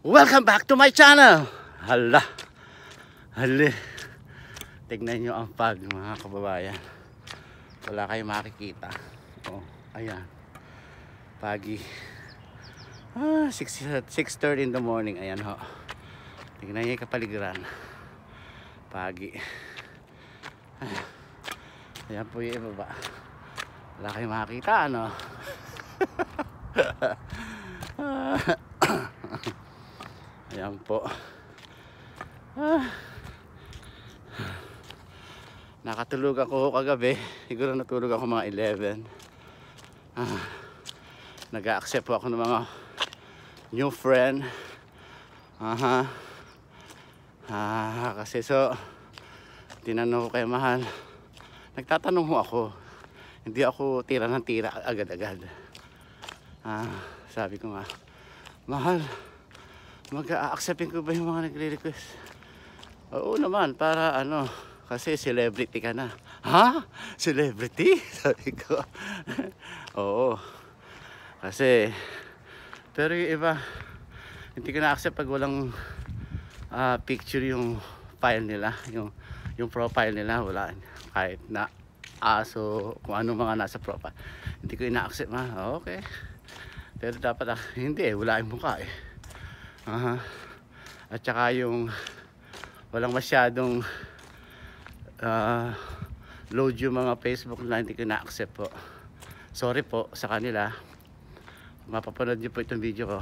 Welcome back to my channel! Hala! Hali! Tignan nyo ang pag mga kababayan. Wala kayong makikita. O, oh, ayan. Pagi. Ah, 6.30 in the morning. Ayan ho. Tignan nyo yung kapaligiran. Pagi. Ayan. ayan po yung ibaba. Wala kayong makikita ano? ah, Ayan po. Ah. Nakatulog ako kagabi. Siguro natulog ako mga 11. Ah. Nag-accept po ako ng mga new friend. Aha. Ah, kasi so tinanong ko kay mahal. Nagtatanong ho ako. Hindi ako tira ng tira agad-agad. Ah, sabi ko nga, mahal, mag-a-acceptin ko ba yung mga nagre-request? Oo naman, para ano, kasi celebrity ka na. Ha? Celebrity? Sabi ko. Oo. Kasi, pero yung iba, hindi ko na-accept pag walang uh, picture yung file nila, yung, yung profile nila, wala. Kahit na aso, kung ano mga nasa profile. Hindi ko ina-accept ma. Okay. Pero dapat, ah, hindi eh, wala yung mukha eh. Aha. at saka yung walang masyadong uh, load yung mga Facebook na hindi ko na-accept po sorry po sa kanila mapapanood niyo po itong video ko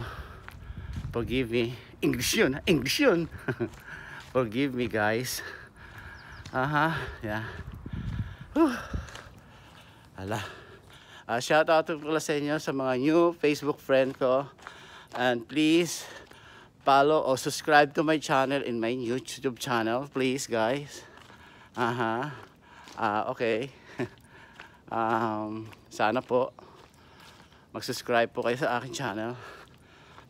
forgive me English yun English yun forgive me guys aha yeah Whew. ala uh, ah, shout out po pala sa inyo sa mga new Facebook friend ko and please follow or subscribe to my channel in my YouTube channel, please guys. Aha. Ah, uh okay. um, sana po mag-subscribe po kayo sa akin channel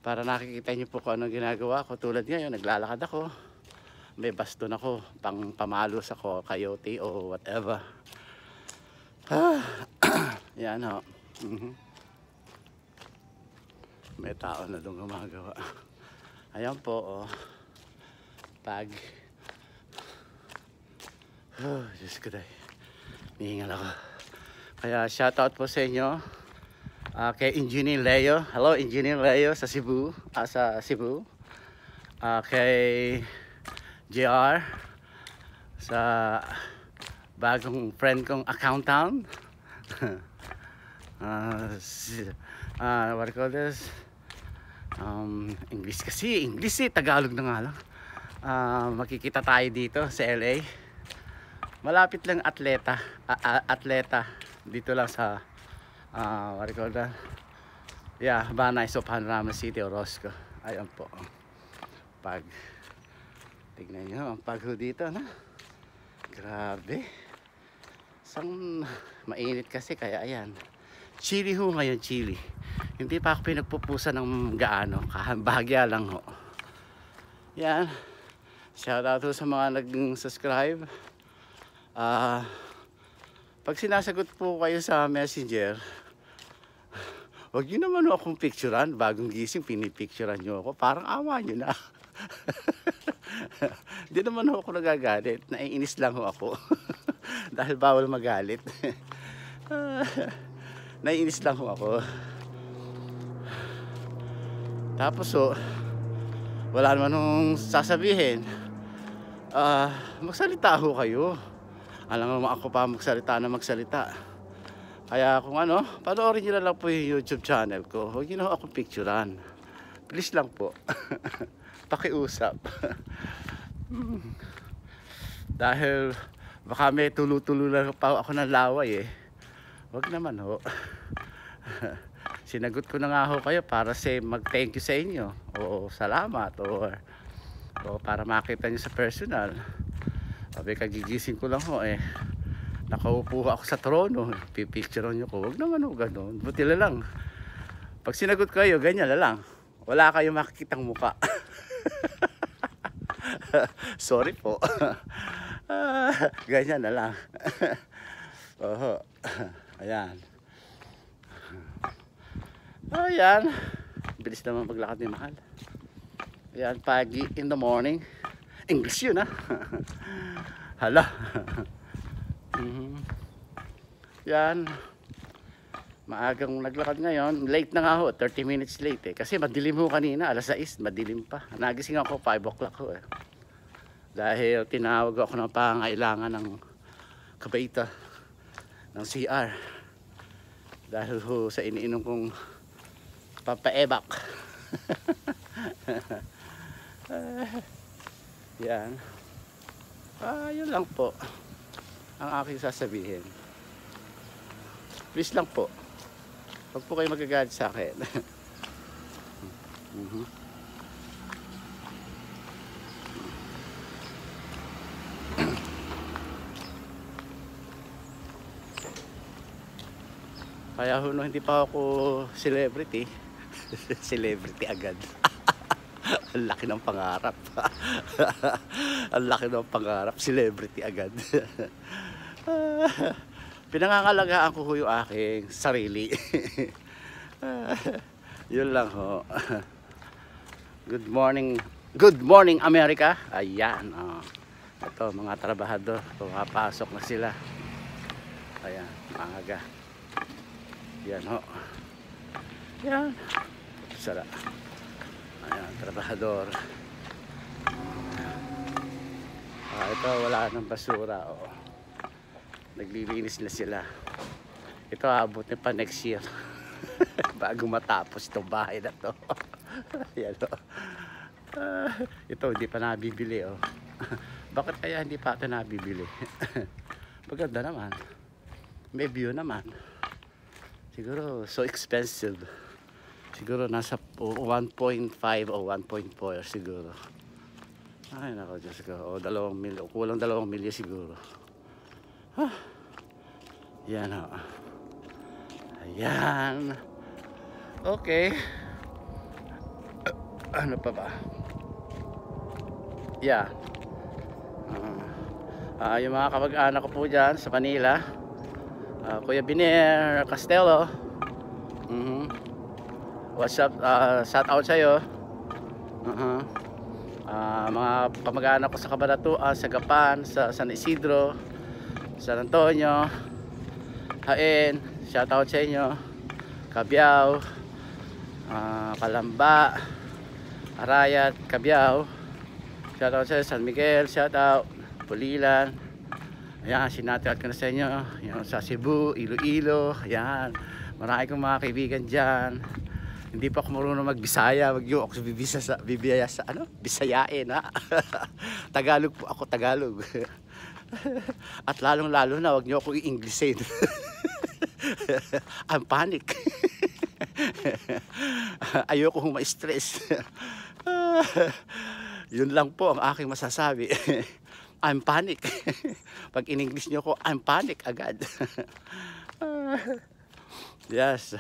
para nakikita niyo po kung anong ginagawa ko. Tulad ngayon, naglalakad ako. May baston ako pang pamalo sa ko, coyote o whatever. Ah. Yan ho. Mm -hmm. May tao na doon gumagawa ayan po oh. pag oh, Diyos ko dahil mihingal ako kaya shoutout po sa inyo uh, kay Engineer Leo hello Engineer Leo sa Cebu uh, sa Cebu uh, kay JR sa bagong friend kong accountant uh, uh, what do you call this um, English kasi English eh Tagalog na nga lang uh, makikita tayo dito sa LA malapit lang atleta atleta dito lang sa uh, what do you call that yeah Banay so Panorama City o Roscoe ayan po pag tignan nyo ang pagho dito na grabe sang mainit kasi kaya ayan chili ho ngayon chili hindi pa ako pinagpupusa ng gaano. Bahagya lang ho. Yan. Shout out sa mga naging subscribe Uh, pag sinasagot po kayo sa messenger, wag nyo naman akong picturean. Bagong gising, pinipicturean nyo ako. Parang awa nyo na. Hindi naman ako nagagalit. Naiinis lang ho ako. Dahil bawal magalit. Naiinis lang ho ako. Tapos so, wala naman nung sasabihin. Uh, magsalita ho kayo. Alam mo ako pa magsalita na magsalita. Kaya kung ano, panoorin nyo lang po yung YouTube channel ko. Huwag nyo na ako picturean. Please lang po. Pakiusap. Dahil baka may tulo-tulo lang pa ako ng laway eh. Huwag naman ho. sinagot ko na nga ho kayo para say mag thank you sa inyo o salamat or o para makita niyo sa personal sabi kagigising ko lang ho eh nakaupo ako sa trono pipicturean nyo ko wag naman ho ganun buti na lang pag sinagot kayo ganyan lang wala kayong makikitang muka sorry po ah, ganyan na lang oho ayan Oh, ayan. Bilis naman maglakad ni Mahal. Ayan, pagi in the morning. English yun ha. Ah. Hala. mm Yan. Maagang naglakad ngayon. Late na nga ho. 30 minutes late eh. Kasi madilim ho kanina. Alas 6. Madilim pa. Nagising ako 5 o'clock ho eh. Dahil tinawag ako ng pangailangan ng kabaita ng CR. Dahil ho sa iniinom kong pampaebak yan ah, yun lang po ang aking sasabihin please lang po huwag po kayo magagalit sa akin mm -hmm. kaya no, hindi pa ako celebrity celebrity agad. Ang laki ng pangarap. Ang laki ng pangarap, celebrity agad. Pinangangalagaan ko ho yung aking sarili. Yun lang ho. Good morning. Good morning America. Ayan. Oh. Ito mga trabahador. Pumapasok na sila. Ayan. Maaga. Yan ho. Yan sara ayan trabahador ah, ito wala ng basura oh. naglilinis na sila ito abot na pa next year bago matapos itong bahay na to ayan oh. Uh, ito hindi pa nabibili oh bakit kaya hindi pa ito nabibili maganda naman may view naman siguro so expensive Siguro nasa 1.5 o 1.4 siguro. Ay nako Diyos ko. O dalawang milya. O kulang dalawang milya siguro. Huh. Yan o. Ayan. Okay. Ano pa ba? Yeah. Uh, uh, yung mga kamag-anak ko po dyan sa Manila. Uh, Kuya Biner Castelo. What's up? Uh, ah, shout out sa'yo. Uh -huh. uh, ah, mga kamag-anak ko sa Kabaratuan, ah, sa Gapan, sa San Isidro, San Antonio, Hain. Shout out sa inyo. Kabiyaw, uh, Kalamba, Arayat, Kabiyaw. Shout out sa'yo, San Miguel. Shout out, Pulilan. Ayan, sinatriat ko na sa inyo. Yan, sa Cebu, Iloilo. Ayan, marami kong mga kaibigan dyan. Hindi pa ako marunong magbisaya, wag magyo ako bibisa sa bibiyaya sa ano? Bisayain ha. Tagalog po ako, Tagalog. At lalong-lalo na wag niyo ako i-Englishin. I'm panic. Ayoko hong ma-stress. Yun lang po ang aking masasabi. I'm panic. Pag in-English niyo ko, I'm panic agad. yes.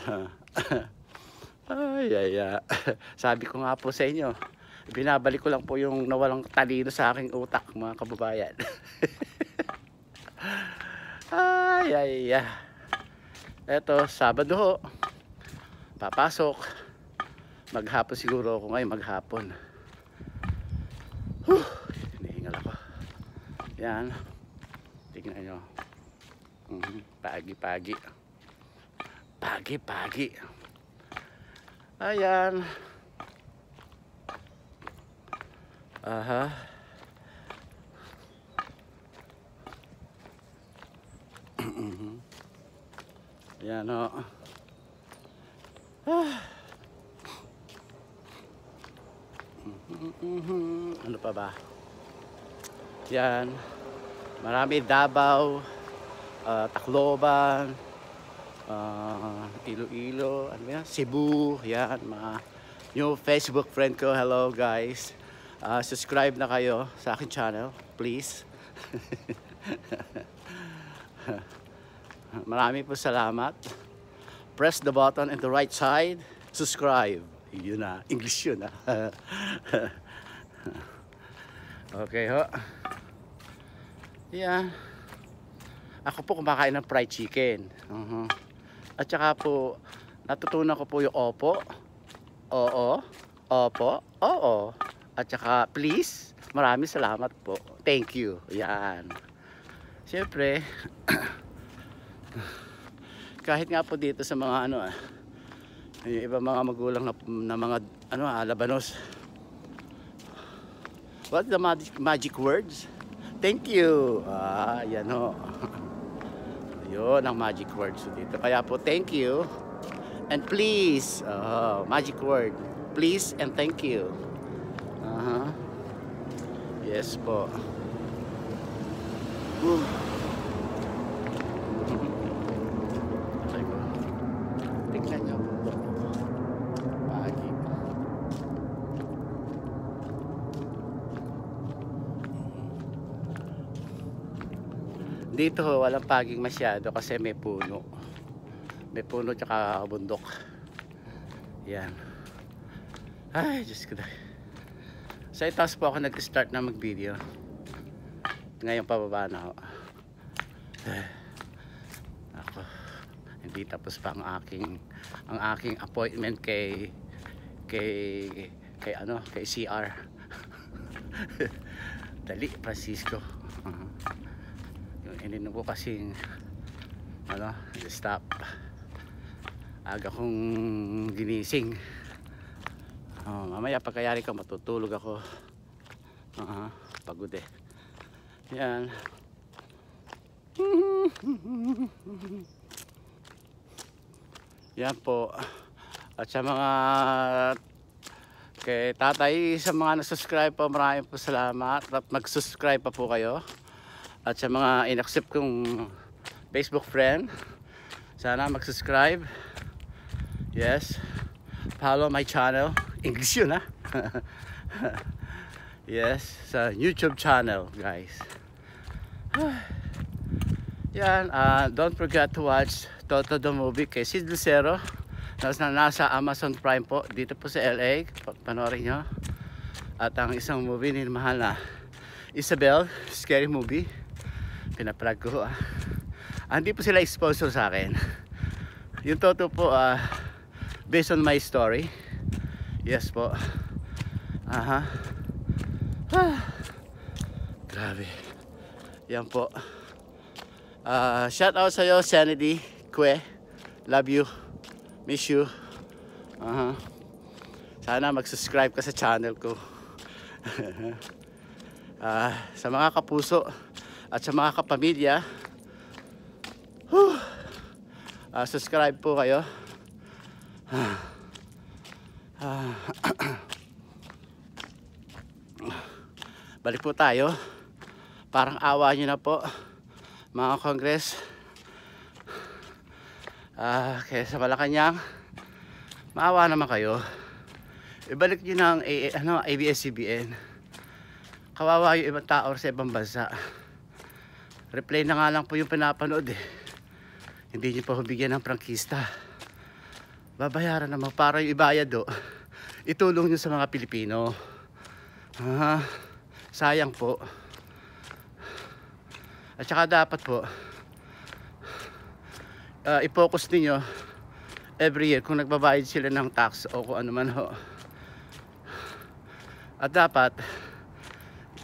Ay, ay, uh, sabi ko nga po sa inyo, binabalik ko lang po yung nawalang talino sa aking utak, mga kababayan. ay, ay, ay. Eto, Sabado ho. Papasok. Maghapon siguro ako ngayon, maghapon. Huh, hinihingal ako. Yan. Tignan nyo. Mhm, pagi-pagi. Mm -hmm. Pagi-pagi. Ayan. Aha. Ayan o. Ah. Ano pa ba? Yan. Marami Dabaw, uh, ah, Tacloban, uh, Iloilo, ano yan, Cebu, yan, mga new Facebook friend ko. Hello guys. Uh, subscribe na kayo sa akin channel, please. Marami po salamat. Press the button at the right side. Subscribe. Yun na. English yun na. Ah. okay ho. Yan. Ako po kumakain ng fried chicken. Uh -huh. At saka po, natutunan ko po yung opo, oo, opo, oo. At saka please, maraming salamat po. Thank you. Yan. Siyempre, kahit nga po dito sa mga ano ah, yung iba mga magulang na, na mga ano ah, labanos. What the magic, magic words? Thank you. Ah, yan ho. Yun ang magic words dito. Kaya po, thank you. And please, oh, magic word. Please and thank you. Uh -huh. Yes po. Ooh. dito walang paging masyado kasi may puno may puno tsaka bundok yan ay Diyos ko dahil sa itaas po ako nag-start na mag-video ngayon pababa na ako ay, eh, ako hindi tapos pa ang aking ang aking appointment kay kay kay ano kay CR dali Francisco uh -huh hindi na po kasing ano, stop aga kong ginising oh, mamaya pagkayari ka matutulog ako uh ah, -huh, pagod eh yan yan po at sa mga kay tatay sa mga nasubscribe po maraming po salamat at mag-subscribe pa po kayo at sa mga inaccept kong Facebook friend sana mag-subscribe yes follow my channel English yun ha yes sa YouTube channel guys yan uh, don't forget to watch Toto the movie kay Sid Lucero nasa, nasa Amazon Prime po dito po sa LA panorin nyo at ang isang movie ni mahal na Isabel, scary movie pinaplug ko ah. ah hindi po sila sponsor sa akin yung toto po ah, based on my story yes po aha ah, grabe yan po uh, shout out sa'yo Sanity Kwe love you miss you uh sana mag-subscribe ka sa channel ko uh, sa mga kapuso at sa mga kapamilya whew, uh, subscribe po kayo uh, balik po tayo parang awa nyo na po mga kongres uh, ah, kaya sa Malacanang maawa naman kayo ibalik nyo ng A ano, ABS-CBN kawawa yung ibang tao sa ibang bansa replay na nga lang po yung pinapanood eh hindi nyo pa hubigyan ng prangkista babayaran naman para yung ibayad o oh. itulong niyo sa mga Pilipino ha? sayang po at saka dapat po uh, i-focus ninyo every year kung nagbabayad sila ng tax o kung ano man ho at dapat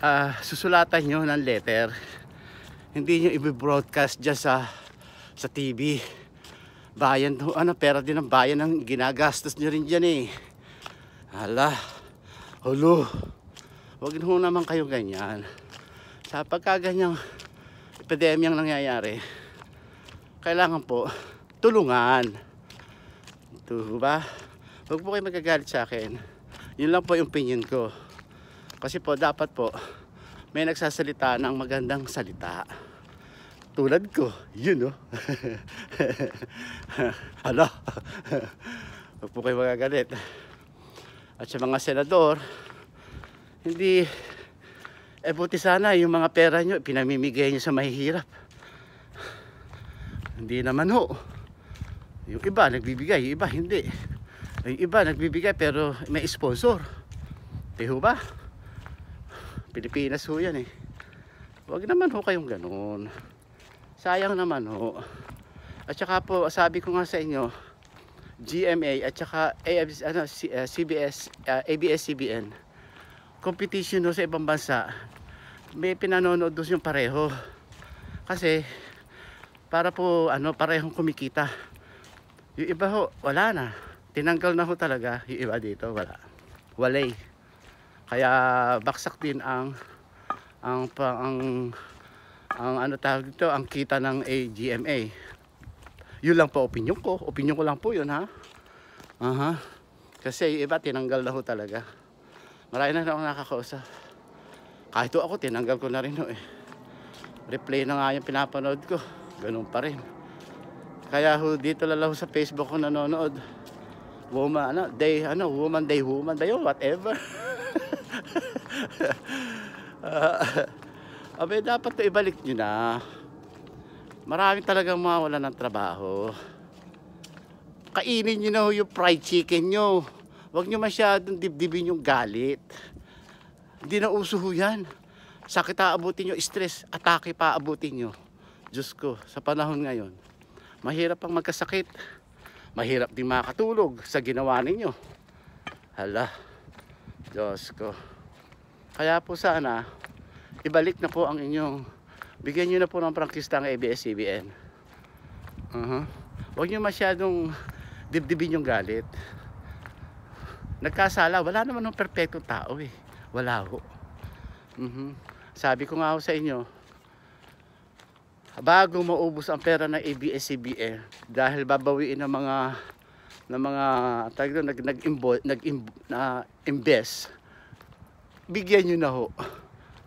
uh, susulatan nyo ng letter hindi nyo i-broadcast dyan sa, sa TV. Bayan, ano, pera din ng bayan ang ginagastos nyo rin dyan eh. Hala, hulo. Huwag ho naman kayo ganyan. Sa pagkaganyang epidemyang nangyayari, kailangan po tulungan. Ito ba? Huwag po kayo magagalit sa akin. Yun lang po yung opinion ko. Kasi po, dapat po, may nagsasalita ng magandang salita. Tulad ko, yun oh. Hala, huwag po kayo magagalit. At sa mga senador, hindi, e buti sana yung mga pera nyo, pinamimigay nyo sa mahihirap. Hindi naman ho. Yung iba nagbibigay, yung iba hindi. Yung iba nagbibigay pero may sponsor. Di ba? Pilipinas ho yan eh Huwag naman ho kayong ganun sayang naman ho at saka po sabi ko nga sa inyo GMA at saka ABS, ano, CBS, eh, uh, eh, ABS-CBN competition no sa ibang bansa may pinanonood doon yung pareho kasi para po ano parehong kumikita yung iba ho wala na tinanggal na ho talaga yung iba dito wala walay kaya baksak din ang ang ang, ang ano tawag dito, ang kita ng AGMA. Yun lang po opinion ko. Opinion ko lang po yun ha. Aha. Uh -huh. Kasi iba tinanggal na ho talaga. Marami na akong nakakausap. Kahit ako tinanggal ko na rin ho eh. Replay na nga yung pinapanood ko. Ganun pa rin. Kaya ho dito lalaho sa Facebook ko nanonood. Woman, ano, day, ano, woman day, woman day, oh, whatever. uh, abay, dapat to ibalik nyo na. Maraming talagang mawala ng trabaho. Kainin nyo na yung fried chicken nyo. Huwag nyo masyadong dibdibin yung galit. Hindi na uso ho yan. Sakit aabutin nyo, stress, atake pa aabutin nyo. Diyos ko, sa panahon ngayon, mahirap pang magkasakit. Mahirap din makatulog sa ginawa ninyo. Hala. Diyos ko. Kaya po sana, ibalik na po ang inyong, bigyan nyo na po ng prangkista ng ABS-CBN. Uh -huh. Huwag nyo masyadong dibdibin yung galit. Nagkasala, wala naman ng perfecto tao eh. Wala ho. Uh -huh. Sabi ko nga ho sa inyo, bago maubos ang pera ng ABS-CBN, dahil babawiin ng mga ng mga tag nag nag nag na invest bigyan niyo na ho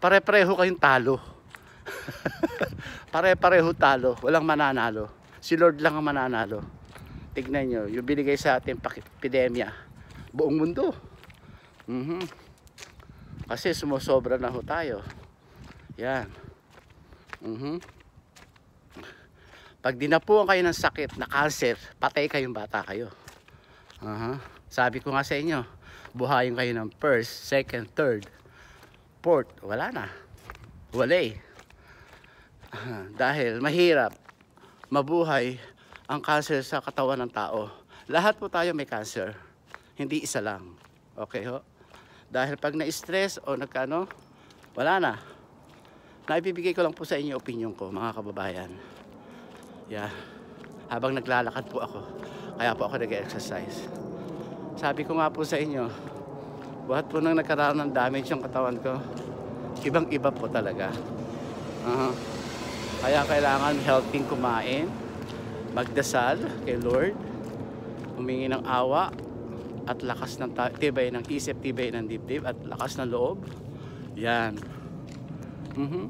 pare-pareho kayong talo pare-pareho talo walang mananalo si Lord lang ang mananalo tignan niyo yung binigay sa ating epidemya buong mundo mm -hmm. kasi sumosobra na ho tayo yan mm -hmm. Pag dinapuan kayo ng sakit na cancer, patay kayong bata kayo. Uh -huh. Sabi ko nga sa inyo, buhayin kayo ng first, second, third, fourth. Wala na. Wala eh. Uh, dahil mahirap mabuhay ang cancer sa katawan ng tao. Lahat po tayo may cancer. Hindi isa lang. Okay ho? Dahil pag na-stress o nagkano, wala na. Naibibigay ko lang po sa inyo opinion ko, mga kababayan. Yeah. Habang naglalakad po ako. Kaya po ako nag-exercise. Sabi ko nga po sa inyo, buhat po nang nagkaroon ng damage yung katawan ko. Ibang-iba po talaga. Uh, -huh. kaya kailangan helping kumain, magdasal kay Lord, humingi ng awa, at lakas ng tibay ng isip, tibay ng dibdib, at lakas ng loob. Yan. Mm -hmm.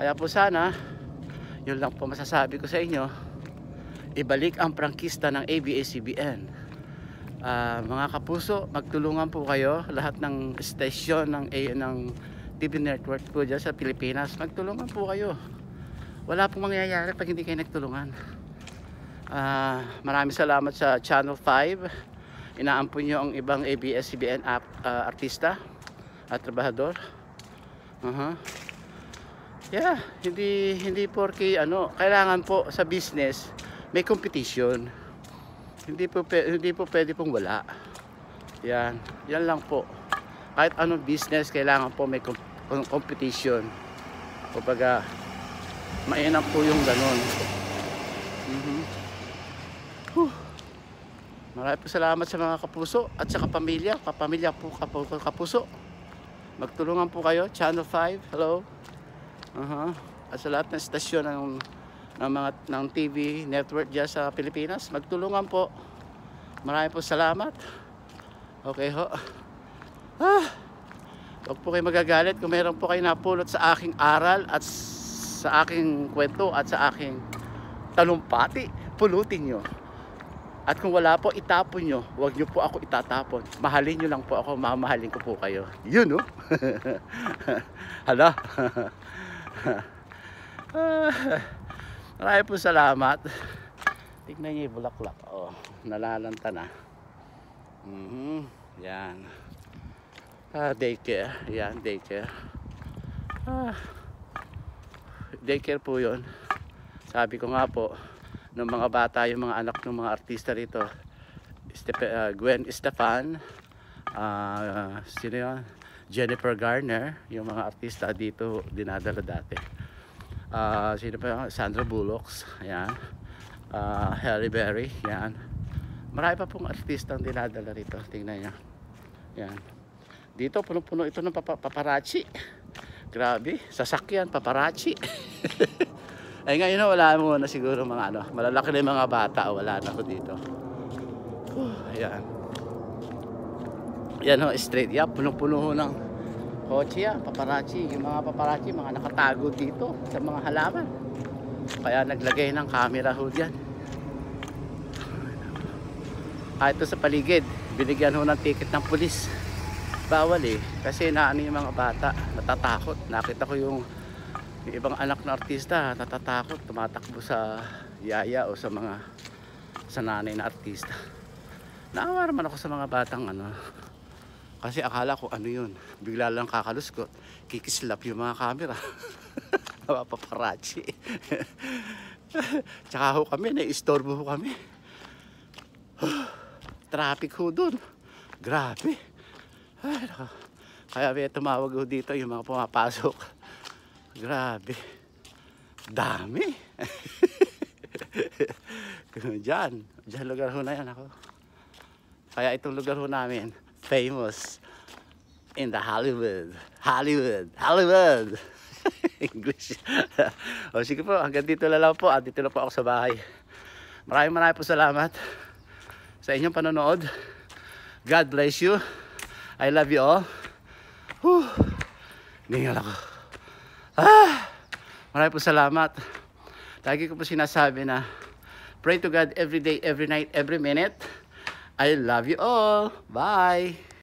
Kaya po sana, yun lang po masasabi ko sa inyo ibalik ang prangkista ng ABS-CBN. Uh, ah, mga kapuso, magtulungan po kayo lahat ng station ng A ng TV network po dyan sa Pilipinas. Magtulungan po kayo. Wala pong mangyayari pag hindi kayo nagtulungan. Uh, maraming salamat sa Channel 5. Inaampo nyo ang ibang ABS-CBN app, uh, artista at trabahador. Uh -huh. Yeah, hindi hindi porky ano, kailangan po sa business may competition hindi po hindi po pwede pong wala yan yan lang po kahit anong business kailangan po may competition kumbaga mainap po yung ganun mm -hmm. Whew. marami po salamat sa mga kapuso at sa kapamilya kapamilya po kapuso magtulungan po kayo channel 5 hello uh -huh. at sa lahat ng stasyon ng ng mga ng TV network diyan sa Pilipinas. Magtulungan po. Marami po salamat. Okay ho. Ah, huwag po kayo magagalit kung meron po kayo napulot sa aking aral at sa aking kwento at sa aking talumpati. Pulutin nyo. At kung wala po, itapon nyo. Huwag nyo po ako itatapon. Mahalin nyo lang po ako. Mamahalin ko po kayo. Yun, no? Hala. ah. Marami po salamat. Tignan niyo yung bulaklak. Oh, nalalanta na. Mm -hmm. Yan. Ah, daycare. Yan, daycare. Ah, daycare po yon. Sabi ko nga po, ng mga bata, yung mga anak ng mga artista rito, Step uh, ah, Gwen Stefan, uh, ah, sino yun? Jennifer Garner, yung mga artista dito dinadala dati uh, sino pa Sandra Bullocks ayan uh, Halle Berry ayan marami pa pong artistang dinadala rito tingnan nyo ayan dito punong puno ito ng pap paparazzi grabe sasakyan paparazzi ay eh, ngayon na wala muna siguro mga ano malalaki na yung mga bata wala na ako dito uh, ayan yan o oh, straight yeah, punong puno ng Kochia, paparazzi, yung mga paparazzi, mga nakatago dito sa mga halaman. Kaya naglagay ng camera ho dyan. Ah, ito sa paligid, binigyan ho ng ticket ng pulis. Bawal eh, kasi naano yung mga bata, natatakot. Nakita ko yung, yung ibang anak na artista, natatakot, tumatakbo sa yaya o sa mga sa nanay na artista. Naawa naman ako sa mga batang ano, kasi akala ko ano yun. Bigla lang kakaluskot. Kikislap yung mga camera. Mapaparachi. Tsaka ho kami, naistorbo ho kami. Traffic ho dun. Grabe. Ay, Kaya may tumawag ho dito yung mga pumapasok. Grabe. Dami. Diyan. Diyan lugar ho na yan ako. Kaya itong lugar ho namin, famous in the Hollywood. Hollywood. Hollywood. English. o sige po, hanggang dito na lang po. At ah, dito na po ako sa bahay. Maraming maraming po salamat sa inyong panonood. God bless you. I love you all. Whew. Ningal ako. Ah! Maraming po salamat. Lagi ko po sinasabi na pray to God every day, every night, every minute. I love you all. Bye.